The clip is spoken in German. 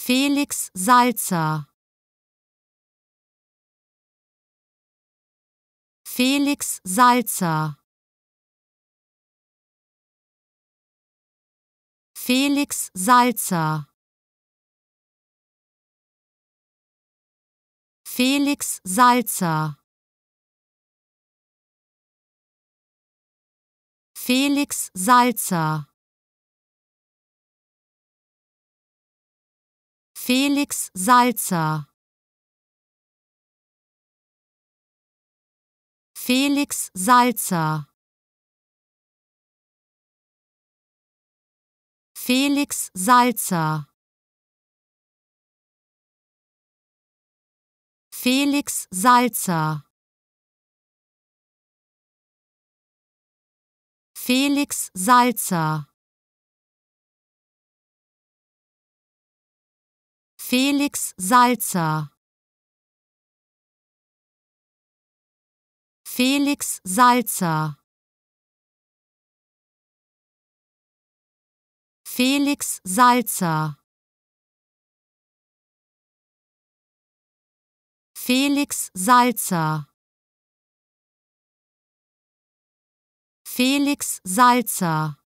Felix Salzer Felix Salzer Felix Salzer Felix Salzer Felix Salzer Felix Salzer Felix Salzer Felix Salzer Felix Salzer Felix Salzer Felix Salzer Felix Salzer Felix Salzer Felix Salzer Felix Salzer